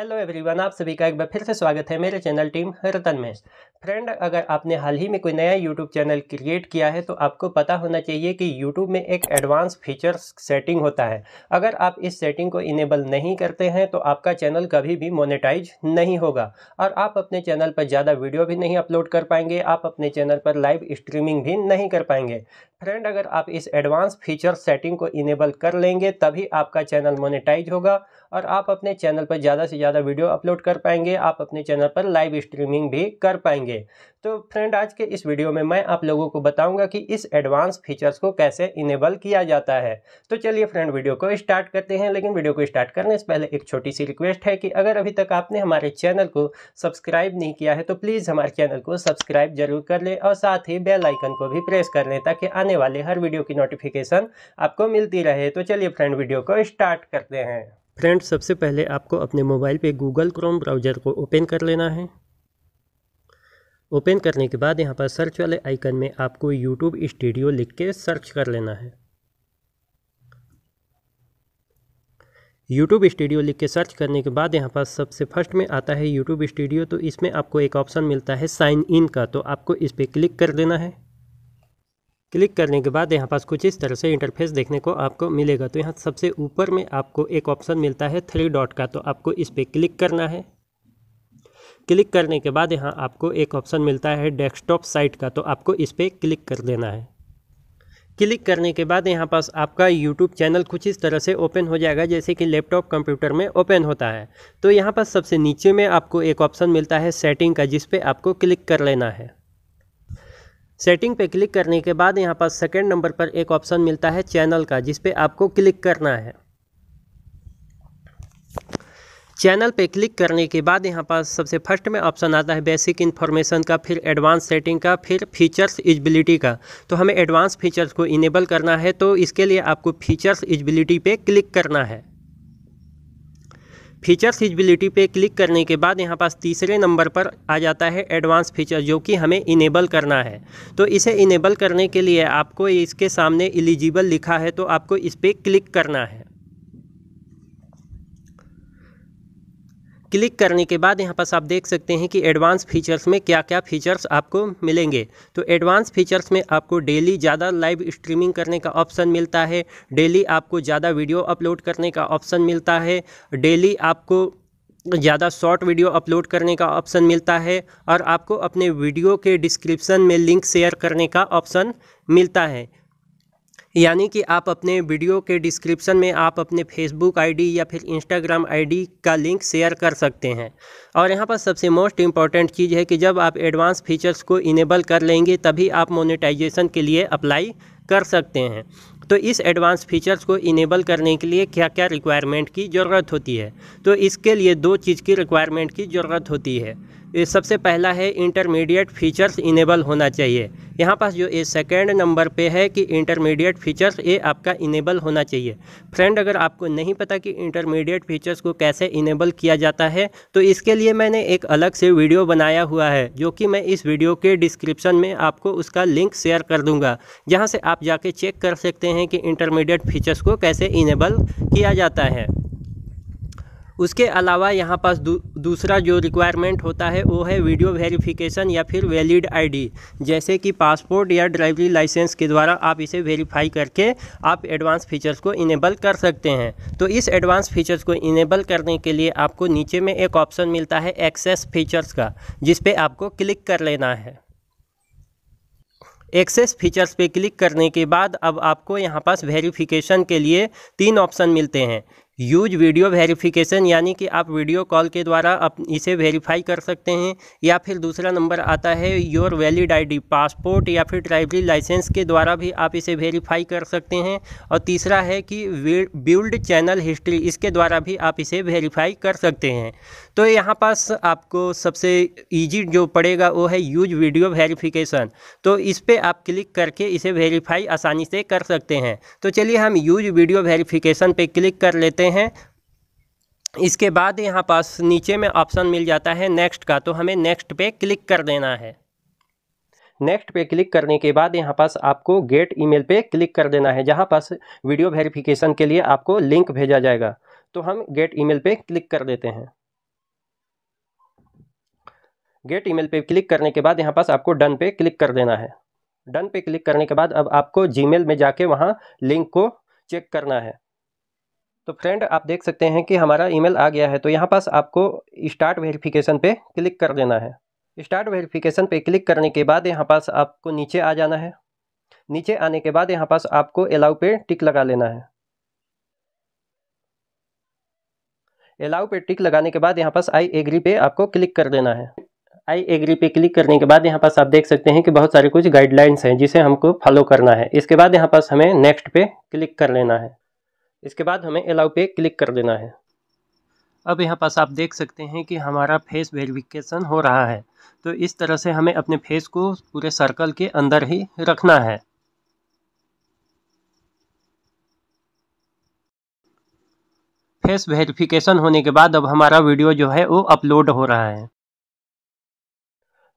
hello everyone आप सभी का एक बार फिर से स्वागत है मेरे चैनल टीम रतन में फ्रेंड अगर आपने हाल ही में कोई नया यूट्यूब चैनल क्रिएट किया है तो आपको पता होना चाहिए कि यूट्यूब में एक एडवांस फीचर सेटिंग होता है अगर आप इस सेटिंग को इनेबल नहीं करते हैं तो आपका चैनल कभी भी मोनेटाइज नहीं होगा और आप अपने चैनल पर ज़्यादा वीडियो भी नहीं अपलोड कर पाएंगे आप अपने चैनल पर लाइव स्ट्रीमिंग भी नहीं कर पाएंगे फ्रेंड अगर आप इस एडवांस फीचर सेटिंग को इनेबल कर लेंगे तभी आपका चैनल मोनेटाइज होगा और आप अपने चैनल पर ज़्यादा से ज़्यादा वीडियो अपलोड कर पाएंगे आप अपने चैनल पर लाइव स्ट्रीमिंग भी कर पाएंगे तो फ्रेंड आज के इस वीडियो में मैं आप लोगों को बताऊंगा कि इस एडवांस फीचर्स को कैसे इनेबल किया जाता है तो चलिए फ्रेंड वीडियो को स्टार्ट करते हैं लेकिन वीडियो को स्टार्ट करने से पहले एक छोटी सी रिक्वेस्ट है कि अगर अभी तक आपने हमारे चैनल को सब्सक्राइब नहीं किया है तो प्लीज़ हमारे चैनल को सब्सक्राइब जरूर कर लें और साथ ही बेल आइकन को भी प्रेस कर लें ताकि आने वाले हर वीडियो की नोटिफिकेशन आपको मिलती रहे तो चलिए फ्रेंड वीडियो को स्टार्ट करते हैं फ्रेंड्स सबसे पहले आपको अपने मोबाइल पे गूगल क्रोम ब्राउज़र को ओपन कर लेना है ओपन करने के बाद यहाँ पर सर्च वाले आइकन में आपको यूट्यूब स्टूडियो लिख के सर्च कर लेना है यूट्यूब स्टूडियो लिख के सर्च करने के बाद यहाँ पर सबसे फर्स्ट में आता है यूट्यूब स्टूडियो तो इसमें आपको एक ऑप्शन मिलता है साइन इन का तो आपको इस पर क्लिक कर देना है क्लिक करने के बाद यहाँ पास कुछ इस तरह से इंटरफेस देखने को आपको मिलेगा तो यहाँ सबसे ऊपर में आपको एक ऑप्शन मिलता है थ्री डॉट का तो आपको इस पर क्लिक करना है क्लिक करने के बाद यहाँ आपको एक ऑप्शन मिलता है डेस्कटॉप साइट का तो आपको इस पर क्लिक कर देना है क्लिक करने के बाद यहाँ पास आपका YouTube चैनल कुछ इस तरह से ओपन हो जाएगा जैसे कि लैपटॉप कंप्यूटर में ओपन होता है तो यहाँ पास सबसे नीचे में आपको एक ऑप्शन मिलता है सेटिंग का जिस पे आपको क्लिक कर लेना है सेटिंग पे क्लिक करने के बाद यहाँ पर सेकेंड नंबर पर एक ऑप्शन मिलता है चैनल का जिस आपको क्लिक करना है चैनल पे क्लिक करने के बाद यहाँ पर सबसे फर्स्ट में ऑप्शन आता है बेसिक इन्फॉर्मेशन का फिर एडवांस सेटिंग का फिर फीचर्स इजबिलिटी का तो हमें एडवांस फीचर्स को इनेबल करना है तो इसके लिए आपको फीचर्स इजबिलिटी पे क्लिक करना है फीचर फिजिबिलिटी पे क्लिक करने के बाद यहाँ पास तीसरे नंबर पर आ जाता है एडवांस फीचर जो कि हमें इनेबल करना है तो इसे इनेबल करने के लिए आपको इसके सामने एलिजिबल लिखा है तो आपको इस पर क्लिक करना है क्लिक करने के बाद यहाँ पास आप देख सकते हैं कि एडवांस फीचर्स में क्या क्या फीचर्स आपको मिलेंगे तो एडवांस फीचर्स में आपको डेली ज़्यादा लाइव स्ट्रीमिंग करने का ऑप्शन मिलता है डेली आपको ज़्यादा वीडियो अपलोड करने का ऑप्शन मिलता है डेली आपको ज़्यादा शॉर्ट वीडियो अपलोड करने का ऑप्शन मिलता है और आपको अपने वीडियो के डिस्क्रिप्शन में लिंक शेयर करने का ऑप्शन मिलता है यानी कि आप अपने वीडियो के डिस्क्रिप्शन में आप अपने फेसबुक आईडी या फिर इंस्टाग्राम आईडी का लिंक शेयर कर सकते हैं और यहाँ पर सबसे मोस्ट इम्पॉर्टेंट चीज़ है कि जब आप एडवांस फीचर्स को इनेबल कर लेंगे तभी आप मोनेटाइजेशन के लिए अप्लाई कर सकते हैं तो इस एडवांस फीचर्स को इनेबल करने के लिए क्या क्या रिक्वायरमेंट की ज़रूरत होती है तो इसके लिए दो चीज़ की रिक्वायरमेंट की ज़रूरत होती है सबसे पहला है इंटरमीडिएट फीचर्स इनेबल होना चाहिए यहाँ पास जो ये सेकेंड नंबर पे है कि इंटरमीडिएट फीचर्स ये आपका इनेबल होना चाहिए फ्रेंड अगर आपको नहीं पता कि इंटरमीडिएट फीचर्स को कैसे इनेबल किया जाता है तो इसके लिए मैंने एक अलग से वीडियो बनाया हुआ है जो कि मैं इस वीडियो के डिस्क्रिप्शन में आपको उसका लिंक शेयर कर दूँगा जहाँ से आप जाके चेक कर सकते हैं कि इंटरमीडिएट फीचर्स को कैसे इनेबल किया जाता है उसके अलावा यहाँ पास दू, दूसरा जो रिक्वायरमेंट होता है वो है वीडियो वेरिफिकेशन या फिर वैलिड आईडी जैसे कि पासपोर्ट या ड्राइवरी लाइसेंस के द्वारा आप इसे वेरीफाई करके आप एडवांस फीचर्स को इनेबल कर सकते हैं तो इस एडवांस फीचर्स को इनेबल करने के लिए आपको नीचे में एक ऑप्शन मिलता है एक्सेस फीचर्स का जिस आपको क्लिक कर लेना है एक्सेस फीचर्स पे क्लिक करने के बाद अब आपको यहाँ पास वेरिफिकेशन के लिए तीन ऑप्शन मिलते हैं यूज वीडियो वेरिफिकेशन यानी कि आप वीडियो कॉल के द्वारा अप इसे वेरीफाई कर सकते हैं या फिर दूसरा नंबर आता है योर वैलिड आईडी पासपोर्ट या फिर ड्राइवरी लाइसेंस के द्वारा भी आप इसे वेरीफाई कर सकते हैं और तीसरा है कि बिल्ड चैनल हिस्ट्री इसके द्वारा भी आप इसे वेरीफाई कर सकते हैं तो यहाँ पास आपको सबसे ईजी जो पड़ेगा वो है यूज वीडियो वेरीफिकेशन तो इस पर आप क्लिक करके इसे वेरीफाई आसानी से कर सकते हैं तो चलिए हम यूज वीडियो वेरीफिकेशन पर क्लिक कर लेते करते हैं इसके बाद यहाँ पास नीचे में ऑप्शन मिल जाता है नेक्स्ट का तो हमें नेक्स्ट पे क्लिक कर देना है नेक्स्ट पे क्लिक करने के बाद यहाँ पास आपको गेट ईमेल पे क्लिक कर देना है जहाँ पास वीडियो वेरिफिकेशन के लिए आपको लिंक भेजा जाएगा तो हम गेट ईमेल पे क्लिक कर देते हैं गेट ईमेल पे क्लिक करने के बाद यहाँ पास आपको डन पे क्लिक कर देना है डन पे क्लिक करने के बाद अब आपको जीमेल में जाके वहाँ लिंक को चेक करना है तो फ्रेंड आप देख सकते हैं कि हमारा ईमेल आ गया है तो यहाँ पास आपको स्टार्ट वेरिफिकेशन पे क्लिक कर देना है स्टार्ट वेरिफिकेशन पे क्लिक करने के बाद यहाँ पास आपको नीचे आ जाना है नीचे आने के बाद यहाँ पास आपको अलाउ पे टिक लगा लेना है अलाउ पे टिक लगाने के बाद यहाँ पास आई एग्री पे आपको क्लिक कर देना है आई एग्री पे क्लिक करने के बाद यहाँ पास आप देख सकते हैं कि बहुत सारे कुछ गाइडलाइंस हैं जिसे हमको फॉलो करना है इसके बाद यहाँ पास हमें नेक्स्ट पे क्लिक कर लेना है इसके बाद हमें अलाउ पे क्लिक कर देना है अब यहाँ पास आप देख सकते हैं कि हमारा फेस वेरिफिकेशन हो रहा है तो इस तरह से हमें अपने फेस को पूरे सर्कल के अंदर ही रखना है फेस वेरिफिकेशन होने के बाद अब हमारा वीडियो जो है वो अपलोड हो रहा है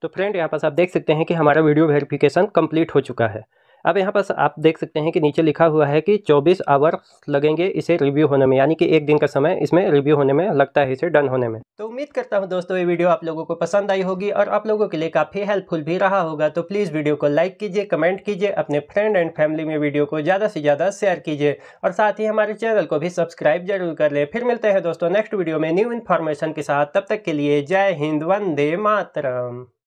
तो फ्रेंड यहाँ पास आप देख सकते हैं कि हमारा वीडियो वेरिफिकेशन कंप्लीट हो चुका है अब यहाँ पर आप देख सकते हैं कि नीचे लिखा हुआ है कि 24 आवर लगेंगे इसे रिव्यू होने में यानी कि एक दिन का समय इसमें रिव्यू होने में लगता है इसे डन होने में तो उम्मीद करता हूँ दोस्तों ये वीडियो आप लोगों को पसंद आई होगी और आप लोगों के लिए काफ़ी हेल्पफुल भी रहा होगा तो प्लीज़ वीडियो को लाइक कीजिए कमेंट कीजिए अपने फ्रेंड एंड फैमिली में वीडियो को ज़्यादा से ज़्यादा शेयर कीजिए और साथ ही हमारे चैनल को भी सब्सक्राइब जरूर कर ले फिर मिलते हैं दोस्तों नेक्स्ट वीडियो में न्यू इन्फॉर्मेशन के साथ तब तक के लिए जय हिंद वंदे मातरम